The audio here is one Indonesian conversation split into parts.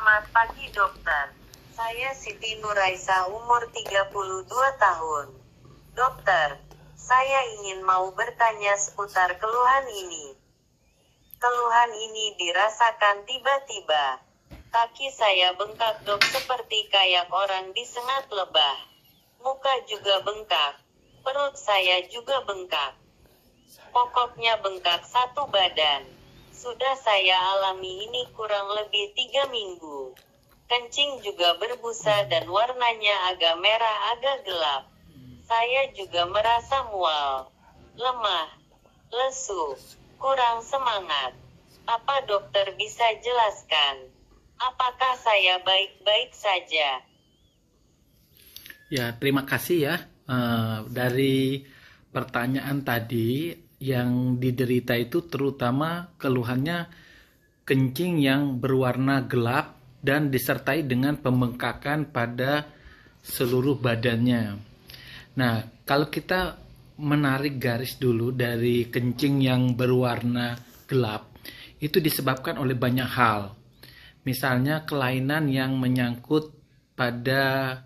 Selamat pagi dokter. Saya Siti Nuraisa umur 32 tahun. Dokter, saya ingin mau bertanya seputar keluhan ini. Keluhan ini dirasakan tiba-tiba. Kaki saya bengkak dok seperti kayak orang disengat lebah. Muka juga bengkak. Perut saya juga bengkak. Pokoknya bengkak satu badan. Sudah saya alami ini kurang lebih tiga minggu. Kencing juga berbusa dan warnanya agak merah agak gelap. Saya juga merasa mual, lemah, lesu, kurang semangat. Apa dokter bisa jelaskan? Apakah saya baik-baik saja? Ya, terima kasih ya. Uh, dari pertanyaan tadi yang diderita itu terutama keluhannya kencing yang berwarna gelap dan disertai dengan pembengkakan pada seluruh badannya. Nah, kalau kita menarik garis dulu dari kencing yang berwarna gelap, itu disebabkan oleh banyak hal. Misalnya kelainan yang menyangkut pada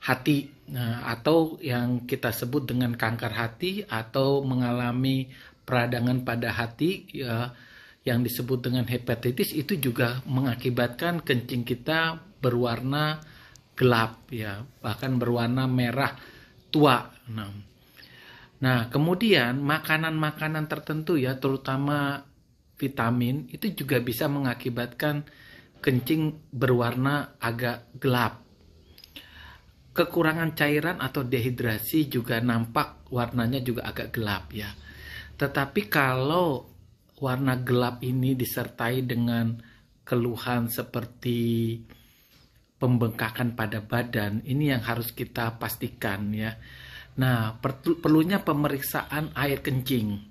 hati nah, atau yang kita sebut dengan kanker hati atau mengalami peradangan pada hati ya, yang disebut dengan hepatitis itu juga mengakibatkan kencing kita berwarna gelap ya bahkan berwarna merah tua. Nah, nah kemudian makanan-makanan tertentu ya terutama vitamin itu juga bisa mengakibatkan kencing berwarna agak gelap kekurangan cairan atau dehidrasi juga nampak warnanya juga agak gelap ya. Tetapi kalau warna gelap ini disertai dengan keluhan seperti pembengkakan pada badan, ini yang harus kita pastikan ya. Nah, perlunya pemeriksaan air kencing.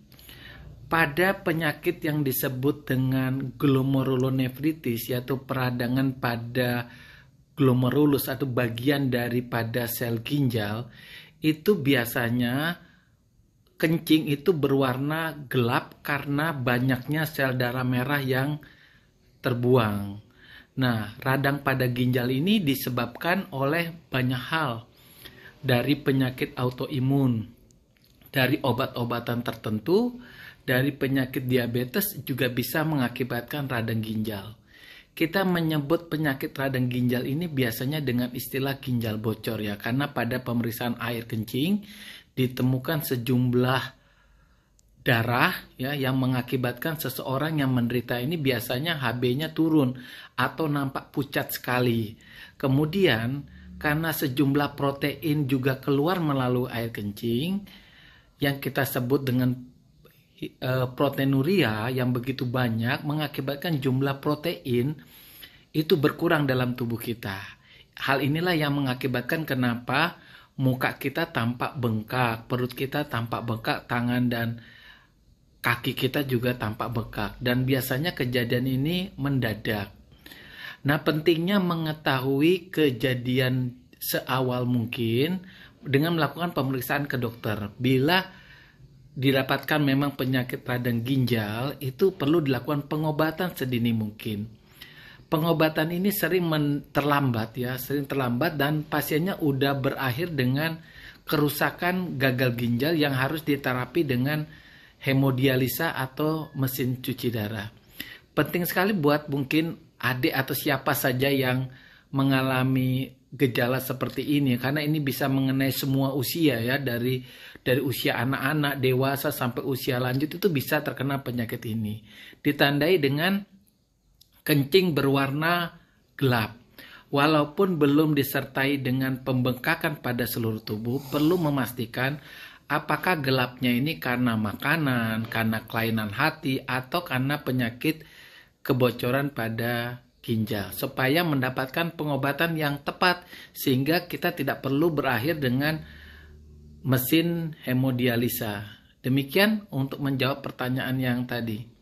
Pada penyakit yang disebut dengan glomerulonefritis yaitu peradangan pada glomerulus atau bagian daripada sel ginjal itu biasanya kencing itu berwarna gelap karena banyaknya sel darah merah yang terbuang. Nah, radang pada ginjal ini disebabkan oleh banyak hal dari penyakit autoimun, dari obat-obatan tertentu, dari penyakit diabetes juga bisa mengakibatkan radang ginjal kita menyebut penyakit radang ginjal ini biasanya dengan istilah ginjal bocor ya karena pada pemeriksaan air kencing ditemukan sejumlah darah ya yang mengakibatkan seseorang yang menderita ini biasanya HB-nya turun atau nampak pucat sekali. Kemudian karena sejumlah protein juga keluar melalui air kencing yang kita sebut dengan Eh, proteinuria yang begitu banyak mengakibatkan jumlah protein itu berkurang dalam tubuh kita. Hal inilah yang mengakibatkan kenapa muka kita tampak bengkak, perut kita tampak bengkak, tangan dan kaki kita juga tampak bengkak dan biasanya kejadian ini mendadak. Nah, pentingnya mengetahui kejadian seawal mungkin dengan melakukan pemeriksaan ke dokter. Bila didapatkan memang penyakit radang ginjal itu perlu dilakukan pengobatan sedini mungkin. Pengobatan ini sering terlambat ya, sering terlambat dan pasiennya udah berakhir dengan kerusakan gagal ginjal yang harus diterapi dengan hemodialisa atau mesin cuci darah. Penting sekali buat mungkin adik atau siapa saja yang mengalami gejala seperti ini karena ini bisa mengenai semua usia ya dari dari usia anak-anak dewasa sampai usia lanjut itu bisa terkena penyakit ini ditandai dengan kencing berwarna gelap walaupun belum disertai dengan pembengkakan pada seluruh tubuh perlu memastikan apakah gelapnya ini karena makanan karena kelainan hati atau karena penyakit kebocoran pada ginjal supaya mendapatkan pengobatan yang tepat sehingga kita tidak perlu berakhir dengan mesin hemodialisa. Demikian untuk menjawab pertanyaan yang tadi.